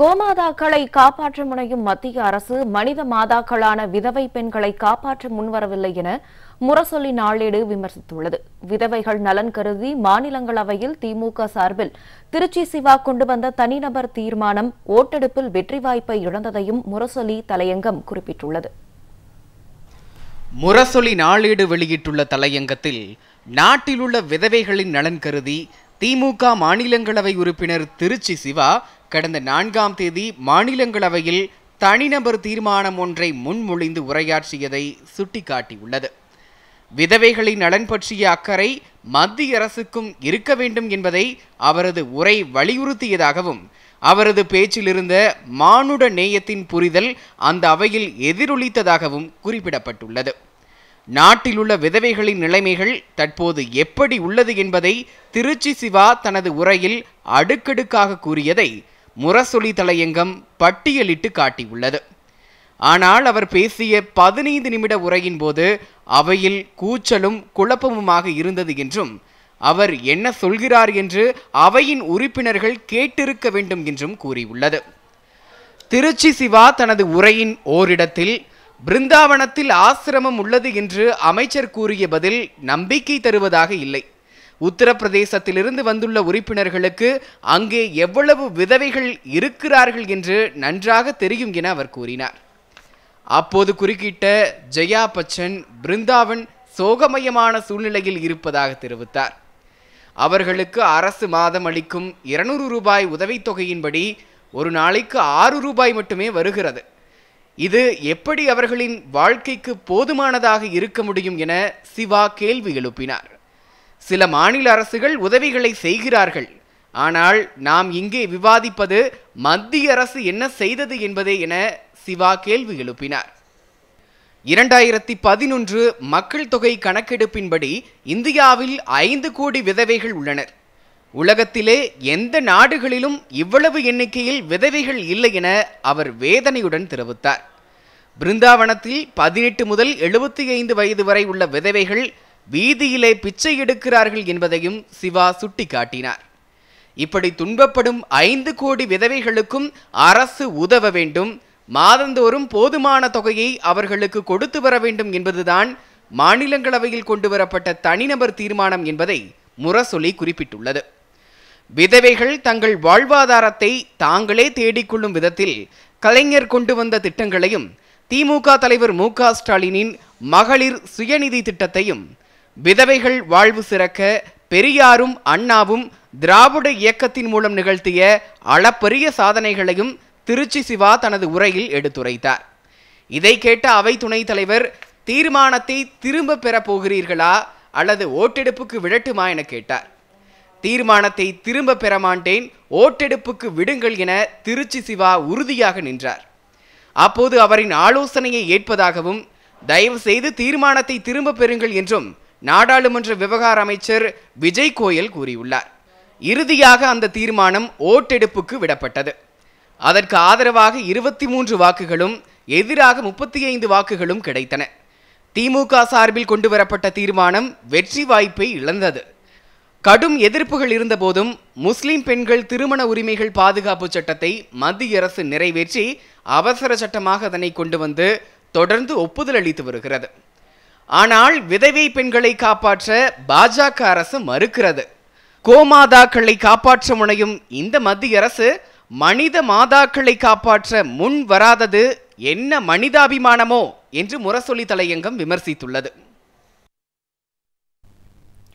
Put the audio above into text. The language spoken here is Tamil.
கோமாதாக்களை காப்பாற்ற முனையும் மத்திய அரசு மனித மாதாக்களான விதவை பெண்களை காப்பாற்ற முன்வரவில்லை என முரசொலி நாளேடு விமர்சித்துள்ளது விதவைகள் நலன் கருதி மாநிலங்களவையில் திமுக சார்பில் திருச்சி சிவா கொண்டு வந்த தனிநபர் தீர்மானம் ஓட்டெடுப்பில் வெற்றி வாய்ப்பை இழந்ததையும் முரசொலி தலையங்கம் குறிப்பிட்டுள்ளது முரசொலி நாளேடு வெளியிட்டுள்ள தலையங்கத்தில் நாட்டிலுள்ள விதவைகளின் நலன் கருதி திமுக மாநிலங்களவை உறுப்பினர் திருச்சி சிவா கடந்த நான்காம் தேதி மாநிலங்களவையில் தனிநபர் தீர்மானம் ஒன்றை முன்மொழிந்து உரையாற்றியதை சுட்டிக்காட்டியுள்ளது விதவைகளின் நலன் பற்றிய அக்கறை மத்திய அரசுக்கும் இருக்க வேண்டும் என்பதை அவரது உரை வலியுறுத்தியதாகவும் அவரது பேச்சிலிருந்த மானுட நேயத்தின் புரிதல் அந்த அவையில் எதிரொலித்ததாகவும் குறிப்பிடப்பட்டுள்ளது நாட்டிலுள்ள விதவைகளின் நிலைமைகள் தற்போது எப்படி உள்ளது என்பதை திருச்சி சிவா தனது உரையில் அடுக்கடுக்காக கூறியதை முரசொலி தலையங்கம் பட்டியலிட்டு காட்டியுள்ளது ஆனால் அவர் பேசிய பதினைந்து நிமிட உரையின் போது அவையில் கூச்சலும் குழப்பமுமாக இருந்தது என்றும் அவர் என்ன சொல்கிறார் என்று அவையின் உறுப்பினர்கள் கேட்டிருக்க வேண்டும் என்றும் கூறியுள்ளது திருச்சி சிவா தனது உரையின் ஓரிடத்தில் பிருந்தாவனத்தில் ஆசிரமம் உள்ளது என்று அமைச்சர் கூறிய பதில் நம்பிக்கை தருவதாக இல்லை உத்தரப்பிரதேசத்திலிருந்து வந்துள்ள உறுப்பினர்களுக்கு அங்கே எவ்வளவு விதவைகள் இருக்கிறார்கள் என்று நன்றாக தெரியும் என அவர் கூறினார் அப்போது குறுக்கிட்ட ஜெயா பச்சன் பிருந்தாவன் சோகமயமான சூழ்நிலையில் இருப்பதாக தெரிவித்தார் அவர்களுக்கு அரசு மாதம் அளிக்கும் இருநூறு ரூபாய் உதவித்தொகையின்படி ஒரு நாளைக்கு ஆறு ரூபாய் மட்டுமே வருகிறது இது எப்படி அவர்களின் வாழ்க்கைக்கு போதுமானதாக இருக்க முடியும் என சிவா கேள்வி எழுப்பினார் சில மாநில அரசுகள் உதவிகளை செய்கிறார்கள் ஆனால் நாம் இங்கே விவாதிப்பது மத்திய அரசு என்ன செய்தது என்பதே என சிவா கேள்வி எழுப்பினார் இரண்டாயிரத்தி பதினொன்று மக்கள் தொகை கணக்கெடுப்பின்படி இந்தியாவில் ஐந்து கோடி விதவைகள் உள்ளனர் உலகத்திலே எந்த நாடுகளிலும் இவ்வளவு எண்ணிக்கையில் விதவைகள் இல்லை என அவர் வேதனையுடன் தெரிவித்தார் பிருந்தாவனத்தில் பதினெட்டு முதல் எழுபத்தி ஐந்து வயது வரை உள்ள விதவைகள் வீதியிலே பிச்சை எடுக்கிறார்கள் என்பதையும் சிவா சுட்டிக்காட்டினார் இப்படி துன்பப்படும் ஐந்து கோடி விதவைகளுக்கும் அரசு உதவ வேண்டும் மாதந்தோறும் போதுமான தொகையை அவர்களுக்கு கொடுத்து வர வேண்டும் என்பதுதான் மாநிலங்களவையில் கொண்டு வரப்பட்ட தனிநபர் தீர்மானம் என்பதை முரசொலி குறிப்பிட்டுள்ளது விதவைகள் தங்கள் வாழ்வாதாரத்தை தாங்களே தேடிக்கொள்ளும் விதத்தில் கலைஞர் கொண்டு வந்த திட்டங்களையும் திமுக தலைவர் மு ஸ்டாலினின் மகளிர் சுயநிதி திட்டத்தையும் விதவைகள் வாழ்வு சிறக்க பெரியாரும் அண்ணாவும் திராவிட இயக்கத்தின் மூலம் நிகழ்த்திய அளப்பரிய சாதனைகளையும் திருச்சி சிவா தனது உரையில் எடுத்துரைத்தார் இதை கேட்ட அவை துணைத் தலைவர் தீர்மானத்தை திரும்ப பெற போகிறீர்களா அல்லது ஓட்டெடுப்புக்கு விடட்டுமா என கேட்டார் தீர்மானத்தை திரும்ப பெற மாட்டேன் ஓட்டெடுப்புக்கு விடுங்கள் என திருச்சி சிவா உறுதியாக நின்றார் அப்போது அவரின் ஆலோசனையை ஏற்பதாகவும் தயவு செய்து தீர்மானத்தை திரும்ப பெறுங்கள் என்றும் நாடாளுமன்ற விவகார அமைச்சர் விஜய் கோயல் கூறியுள்ளார் இறுதியாக அந்த தீர்மானம் ஓட்டெடுப்புக்கு விடப்பட்டது அதற்கு ஆதரவாக இருபத்தி மூன்று வாக்குகளும் எதிராக முப்பத்தி ஐந்து வாக்குகளும் கிடைத்தன திமுக சார்பில் கொண்டு வரப்பட்ட தீர்மானம் வெற்றி வாய்ப்பை இழந்தது கடும் எதிர்ப்புகள் இருந்தபோதும் முஸ்லிம் பெண்கள் திருமண உரிமைகள் பாதுகாப்பு சட்டத்தை மத்திய அரசு நிறைவேற்றி அவசர சட்டமாக அதனை கொண்டு வந்து தொடர்ந்து ஒப்புதல் அளித்து வருகிறது ஆனால் விதவை பெண்களை காப்பாற்ற பாஜக அரசு மறுக்கிறது கோமாதாக்களை காப்பாற்ற முனையும் இந்த மத்திய அரசு மனித மாதாக்களை காப்பாற்ற முன் வராதது என்ன மனிதாபிமானமோ என்று முரசொலி தலையங்கம் விமர்சித்துள்ளது